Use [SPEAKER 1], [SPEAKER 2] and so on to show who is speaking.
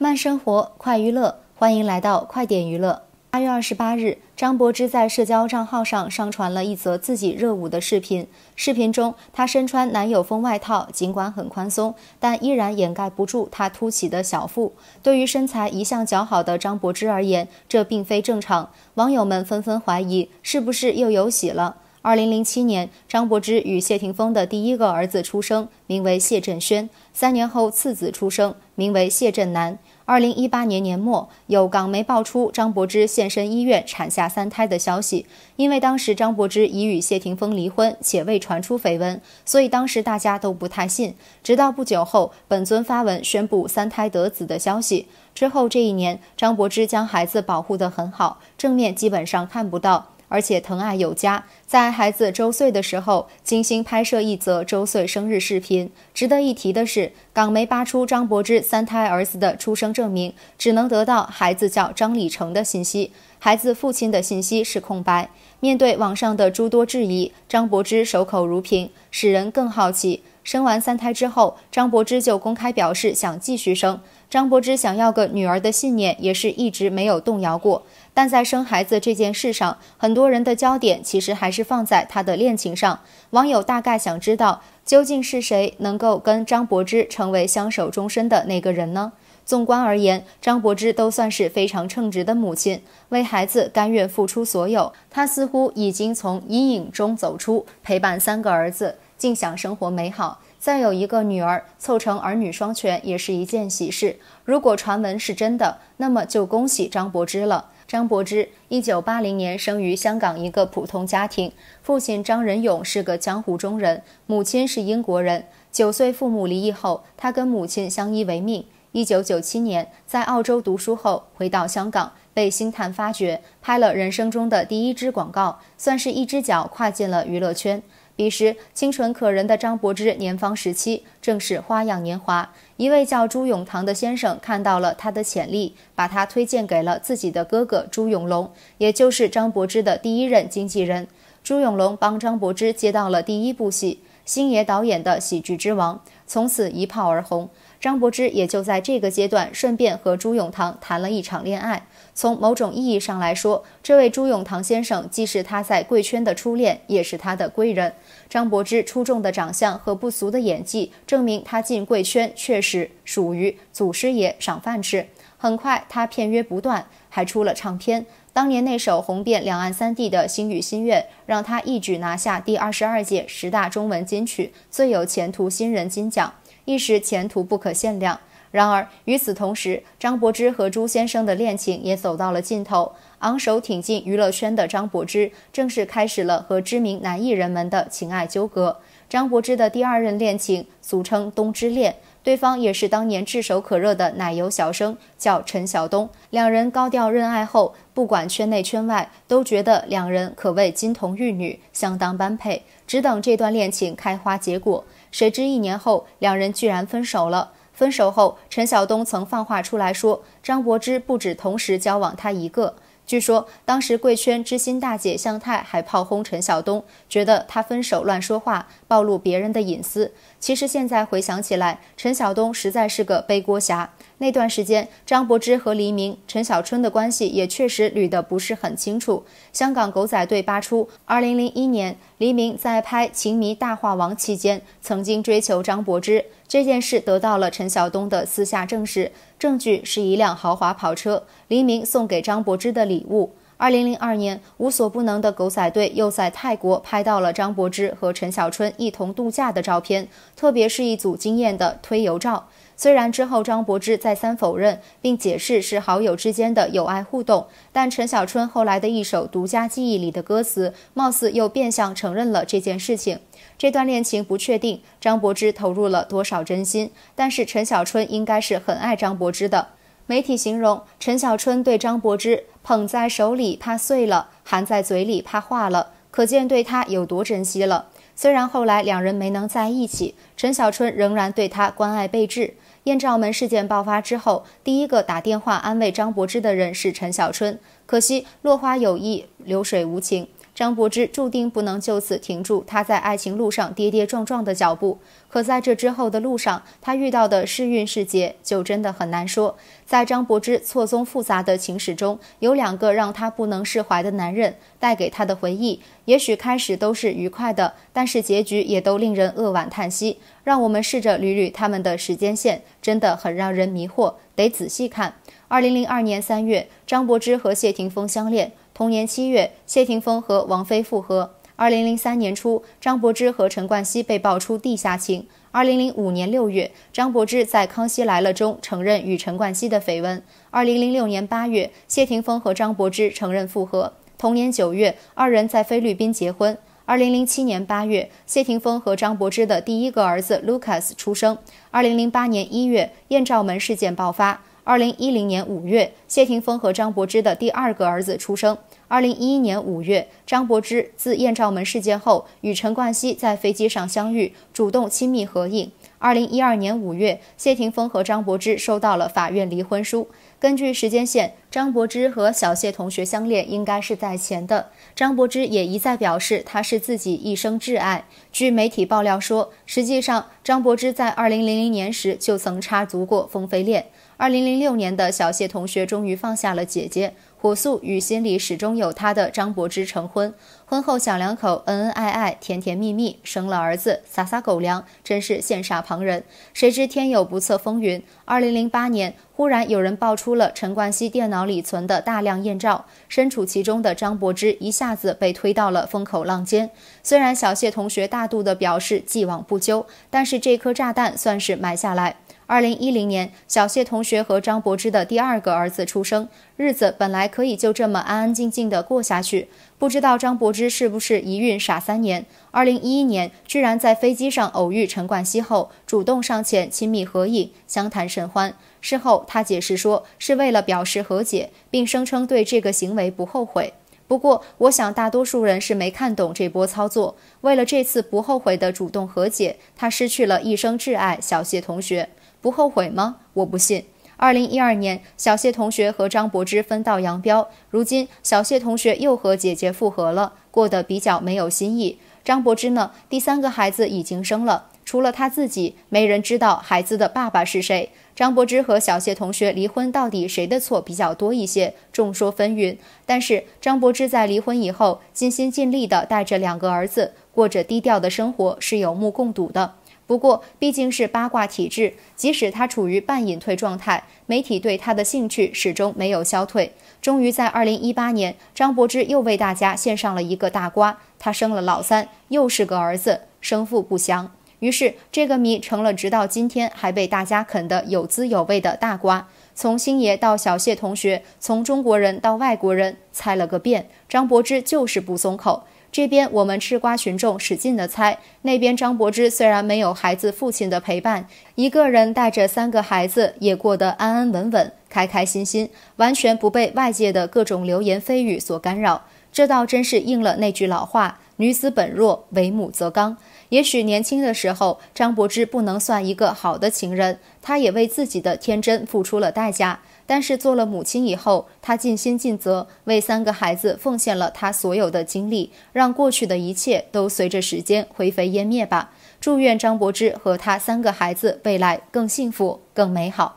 [SPEAKER 1] 慢生活，快娱乐，欢迎来到快点娱乐。八月二十八日，张柏芝在社交账号上上传了一则自己热舞的视频。视频中，她身穿男友风外套，尽管很宽松，但依然掩盖不住她凸起的小腹。对于身材一向较好的张柏芝而言，这并非正常。网友们纷纷怀疑，是不是又有喜了？二零零七年，张柏芝与谢霆锋的第一个儿子出生，名为谢振轩。三年后，次子出生，名为谢振南。二零一八年年末，有港媒爆出张柏芝现身医院产下三胎的消息。因为当时张柏芝已与谢霆锋离婚，且未传出绯闻，所以当时大家都不太信。直到不久后，本尊发文宣布三胎得子的消息。之后这一年，张柏芝将孩子保护得很好，正面基本上看不到。而且疼爱有加，在孩子周岁的时候，精心拍摄一则周岁生日视频。值得一提的是，港媒扒出张柏芝三胎儿子的出生证明，只能得到孩子叫张里成的信息，孩子父亲的信息是空白。面对网上的诸多质疑，张柏芝守口如瓶，使人更好奇。生完三胎之后，张柏芝就公开表示想继续生。张柏芝想要个女儿的信念也是一直没有动摇过。但在生孩子这件事上，很多人的焦点其实还是放在她的恋情上。网友大概想知道，究竟是谁能够跟张柏芝成为相守终身的那个人呢？纵观而言，张柏芝都算是非常称职的母亲，为孩子甘愿付出所有。她似乎已经从阴影中走出，陪伴三个儿子。尽享生活美好，再有一个女儿，凑成儿女双全也是一件喜事。如果传闻是真的，那么就恭喜张柏芝了。张柏芝一九八零年生于香港一个普通家庭，父亲张仁勇是个江湖中人，母亲是英国人。九岁父母离异后，他跟母亲相依为命。一九九七年在澳洲读书后回到香港，被星探发掘，拍了人生中的第一支广告，算是一只脚跨进了娱乐圈。彼时，清纯可人的张柏芝年方十七，正是花样年华。一位叫朱永棠的先生看到了她的潜力，把她推荐给了自己的哥哥朱永龙，也就是张柏芝的第一任经纪人。朱永龙帮张柏芝接到了第一部戏。星爷导演的《喜剧之王》从此一炮而红，张柏芝也就在这个阶段顺便和朱永棠谈了一场恋爱。从某种意义上来说，这位朱永棠先生既是他在贵圈的初恋，也是他的贵人。张柏芝出众的长相和不俗的演技，证明他进贵圈确实属于祖师爷赏饭吃。很快，他片约不断，还出了唱片。当年那首红遍两岸三地的《星语心愿》，让他一举拿下第二十二届十大中文金曲最有前途新人金奖，一时前途不可限量。然而，与此同时，张柏芝和朱先生的恋情也走到了尽头。昂首挺进娱乐圈的张柏芝，正式开始了和知名男艺人们的情爱纠葛。张柏芝的第二任恋情，俗称“冬之恋”。对方也是当年炙手可热的奶油小生，叫陈晓东。两人高调认爱后，不管圈内圈外都觉得两人可谓金童玉女，相当般配，只等这段恋情开花结果。谁知一年后，两人居然分手了。分手后，陈晓东曾放话出来说：“张柏芝不止同时交往他一个。”据说当时贵圈知心大姐向太还炮轰陈晓东，觉得他分手乱说话，暴露别人的隐私。其实现在回想起来，陈晓东实在是个背锅侠。那段时间，张柏芝和黎明、陈小春的关系也确实捋得不是很清楚。香港狗仔队扒出，二零零一年黎明在拍《情迷大话王》期间，曾经追求张柏芝。这件事得到了陈晓东的私下证实，证据是一辆豪华跑车，黎明送给张柏芝的礼物。二零零二年，无所不能的狗仔队又在泰国拍到了张柏芝和陈小春一同度假的照片，特别是一组惊艳的推油照。虽然之后张柏芝再三否认，并解释是好友之间的友爱互动，但陈小春后来的一首独家记忆里的歌词，貌似又变相承认了这件事情。这段恋情不确定张柏芝投入了多少真心，但是陈小春应该是很爱张柏芝的。媒体形容陈小春对张柏芝捧在手里怕碎了，含在嘴里怕化了，可见对他有多珍惜了。虽然后来两人没能在一起，陈小春仍然对他关爱备至。艳照门事件爆发之后，第一个打电话安慰张柏芝的人是陈小春，可惜落花有意，流水无情。张柏芝注定不能就此停住她在爱情路上跌跌撞撞的脚步，可在这之后的路上，她遇到的是运是劫，就真的很难说。在张柏芝错综复杂的情史中，有两个让她不能释怀的男人，带给她的回忆，也许开始都是愉快的，但是结局也都令人扼腕叹息。让我们试着捋捋他们的时间线，真的很让人迷惑，得仔细看。二零零二年三月，张柏芝和谢霆锋相恋。同年七月，谢霆锋和王菲复合。二零零三年初，张柏芝和陈冠希被爆出地下情。二零零五年六月，张柏芝在《康熙来了》中承认与陈冠希的绯闻。二零零六年八月，谢霆锋和张柏芝承认复合。同年九月，二人在菲律宾结婚。二零零七年八月，谢霆锋和张柏芝的第一个儿子 Lucas 出生。二零零八年一月，艳照门事件爆发。二零一零年五月，谢霆锋和张柏芝的第二个儿子出生。二零一一年五月，张柏芝自艳照门事件后与陈冠希在飞机上相遇，主动亲密合影。二零一二年五月，谢霆锋和张柏芝收到了法院离婚书。根据时间线，张柏芝和小谢同学相恋应该是在前的。张柏芝也一再表示他是自己一生挚爱。据媒体爆料说，实际上张柏芝在二零零零年时就曾插足过风飞恋。二零零六年的小谢同学终于放下了姐姐，火速与心里始终有他的张柏芝成婚。婚后小两口恩恩爱爱，甜甜蜜蜜，生了儿子，撒撒狗粮，真是羡煞旁人。谁知天有不测风云，二零零八年忽然有人爆出了陈冠希电脑里存的大量艳照，身处其中的张柏芝一下子被推到了风口浪尖。虽然小谢同学大度的表示既往不咎，但是这颗炸弹算是埋下来。二零一零年，小谢同学和张柏芝的第二个儿子出生，日子本来可以就这么安安静静的过下去。不知道张柏芝是不是一孕傻三年？二零一一年，居然在飞机上偶遇陈冠希后，主动上前亲密合影，相谈甚欢。事后他解释说是为了表示和解，并声称对这个行为不后悔。不过，我想大多数人是没看懂这波操作。为了这次不后悔的主动和解，他失去了一生挚爱小谢同学。不后悔吗？我不信。二零一二年，小谢同学和张柏芝分道扬镳，如今小谢同学又和姐姐复合了，过得比较没有新意。张柏芝呢？第三个孩子已经生了，除了她自己，没人知道孩子的爸爸是谁。张柏芝和小谢同学离婚，到底谁的错比较多一些？众说纷纭。但是张柏芝在离婚以后，尽心尽力地带着两个儿子，过着低调的生活，是有目共睹的。不过，毕竟是八卦体质，即使他处于半隐退状态，媒体对他的兴趣始终没有消退。终于在二零一八年，张柏芝又为大家献上了一个大瓜：她生了老三，又是个儿子，生父不详。于是，这个谜成了直到今天还被大家啃得有滋有味的大瓜。从星爷到小谢同学，从中国人到外国人，猜了个遍，张柏芝就是不松口。这边我们吃瓜群众使劲的猜，那边张柏芝虽然没有孩子父亲的陪伴，一个人带着三个孩子也过得安安稳稳、开开心心，完全不被外界的各种流言蜚语所干扰。这倒真是应了那句老话：“女子本弱，为母则刚。”也许年轻的时候，张柏芝不能算一个好的情人，她也为自己的天真付出了代价。但是做了母亲以后，她尽心尽责，为三个孩子奉献了她所有的精力，让过去的一切都随着时间灰飞烟灭吧。祝愿张柏芝和她三个孩子未来更幸福、更美好。